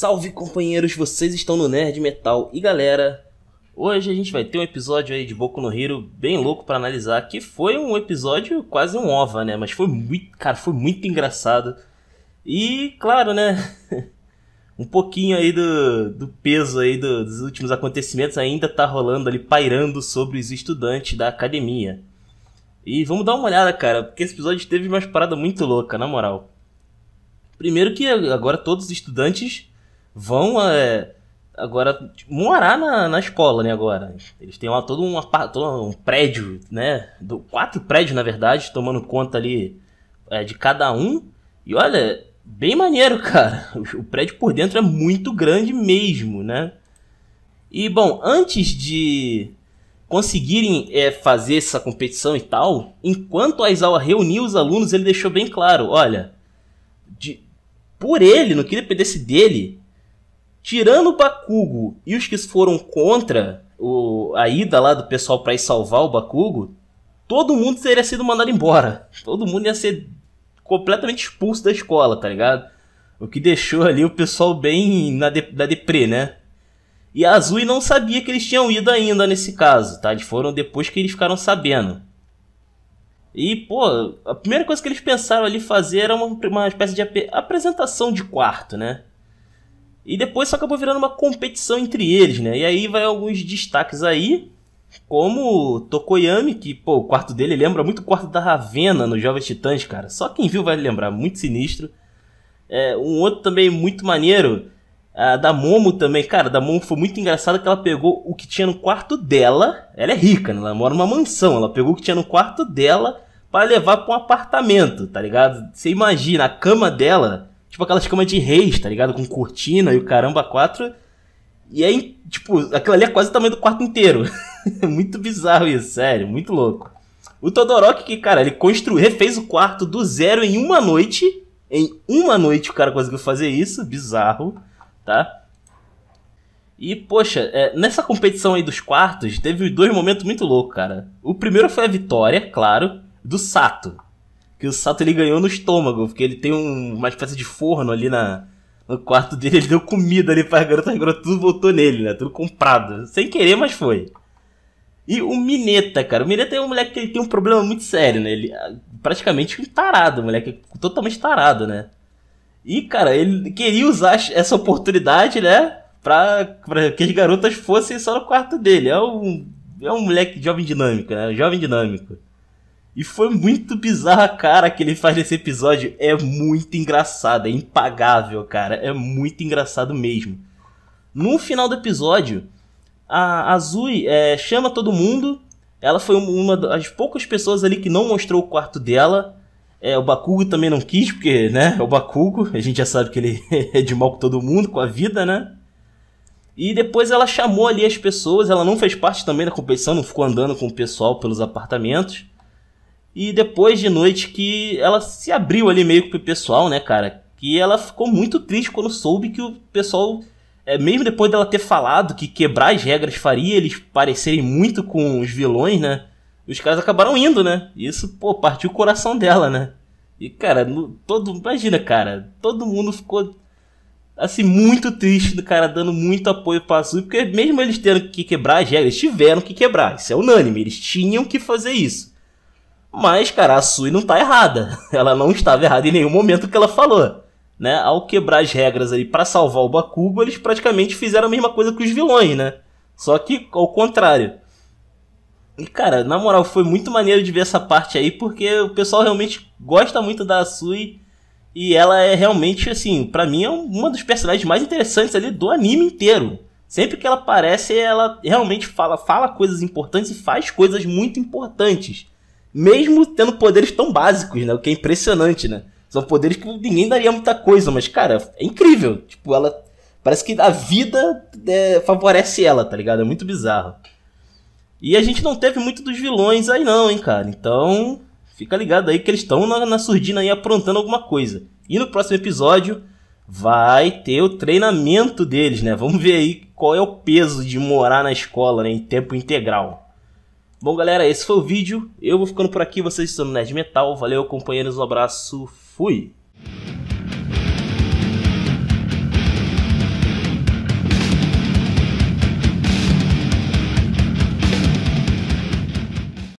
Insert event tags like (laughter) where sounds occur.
Salve companheiros, vocês estão no Nerd Metal e galera, hoje a gente vai ter um episódio aí de Boku no Hero bem louco para analisar, que foi um episódio quase um ova, né? Mas foi muito, cara, foi muito engraçado. E claro, né? (laughs) um pouquinho aí do, do peso aí do, dos últimos acontecimentos ainda tá rolando ali, pairando sobre os estudantes da academia. E vamos dar uma olhada, cara, porque esse episódio teve umas paradas muito louca, na moral. Primeiro que agora todos os estudantes vão é, agora tipo, morar na, na escola, né, agora. Eles têm uma, todo, todo um prédio, né, do, quatro prédios, na verdade, tomando conta ali é, de cada um. E olha, bem maneiro, (laughs) cara. O, o prédio por dentro é muito grande mesmo, né. E, bom, antes de conseguirem é, fazer essa competição e tal, enquanto a Isao reuniu os alunos, ele deixou bem claro, olha, de, por ele, no que dependesse dele, Tirando o Bakugo e os que foram contra o, a ida lá do pessoal para ir salvar o Bakugo, todo mundo teria sido mandado embora. Todo mundo ia ser completamente expulso da escola, tá ligado? O que deixou ali o pessoal bem na, de, na deprê, né? E a Azui não sabia que eles tinham ido ainda nesse caso, tá? Eles foram depois que eles ficaram sabendo. E, pô, a primeira coisa que eles pensaram ali fazer era uma, uma espécie de ap apresentação de quarto, né? E depois só acabou virando uma competição entre eles, né? E aí vai alguns destaques aí, como Tokoyami, que, pô, o quarto dele lembra muito o quarto da Ravena no Jovens Titãs, cara. Só quem viu vai lembrar, muito sinistro. É, um outro também muito maneiro, a da Momo também. Cara, da Momo foi muito engraçado que ela pegou o que tinha no quarto dela. Ela é rica, né? Ela mora numa mansão. Ela pegou o que tinha no quarto dela para levar para um apartamento, tá ligado? Você imagina, a cama dela Tipo aquelas camas de reis, tá ligado? Com cortina e o caramba quatro. E aí, tipo, aquilo ali é quase o tamanho do quarto inteiro. (laughs) muito bizarro isso, sério, muito louco. O Todoroki, que, cara, ele construiu, refez o quarto do zero em uma noite. Em uma noite o cara conseguiu fazer isso, bizarro, tá? E, poxa, é, nessa competição aí dos quartos, teve dois momentos muito loucos, cara. O primeiro foi a vitória, claro, do Sato que o Sato ele ganhou no estômago, porque ele tem um, uma espécie de forno ali na, no quarto dele, ele deu comida ali para as garotas, as garotas tudo voltou nele, né? Tudo comprado, sem querer, mas foi. E o Mineta, cara, o Mineta é um moleque que ele tem um problema muito sério, né? Ele ah, praticamente um tarado, moleque é totalmente tarado, né? E, cara, ele queria usar essa oportunidade, né? Pra, pra que as garotas fossem só no quarto dele. É um, é um moleque jovem dinâmico, né? Jovem dinâmico. E foi muito bizarra cara que ele faz nesse episódio. É muito engraçado, é impagável, cara. É muito engraçado mesmo. No final do episódio, a Azui é, chama todo mundo. Ela foi uma das poucas pessoas ali que não mostrou o quarto dela. É, o Bakugo também não quis, porque, né, é o Bakugo. A gente já sabe que ele (laughs) é de mal com todo mundo, com a vida, né? E depois ela chamou ali as pessoas. Ela não fez parte também da competição, não ficou andando com o pessoal pelos apartamentos. E depois de noite que ela se abriu ali meio que pro pessoal, né, cara? Que ela ficou muito triste quando soube que o pessoal, é, mesmo depois dela ter falado que quebrar as regras faria eles parecerem muito com os vilões, né? Os caras acabaram indo, né? Isso, pô, partiu o coração dela, né? E, cara, no, todo. Imagina, cara, todo mundo ficou assim, muito triste do cara dando muito apoio pra Azul, porque mesmo eles tendo que quebrar as regras, tiveram que quebrar, isso é unânime, eles tinham que fazer isso. Mas, cara, a Sui não tá errada. (laughs) Ela não estava errada em nenhum momento que ela falou. Né? Ao quebrar as regras ali para salvar o Bakugo, eles praticamente fizeram a mesma coisa que os vilões, né? Só que ao contrário. E, cara, na moral, foi muito maneiro de ver essa parte aí, porque o pessoal realmente gosta muito da Sui. E ela é realmente, assim, para mim é uma dos personagens mais interessantes ali do anime inteiro. Sempre que ela aparece, ela realmente fala, fala coisas importantes e faz coisas muito importantes. Mesmo tendo poderes tão básicos, né? O que é impressionante, né? São poderes que ninguém daria muita coisa, mas, cara, é incrível. Tipo, ela. Parece que a vida é, favorece ela, tá ligado? É muito bizarro. E a gente não teve muito dos vilões aí, não, hein, cara? Então, fica ligado aí que eles estão na, na surdina aí aprontando alguma coisa. E no próximo episódio vai ter o treinamento deles, né? Vamos ver aí qual é o peso de morar na escola, né? Em tempo integral. Bom, galera, esse foi o vídeo. Eu vou ficando por aqui. Vocês estão no Nerd Metal. Valeu, companheiros. Um abraço. Fui!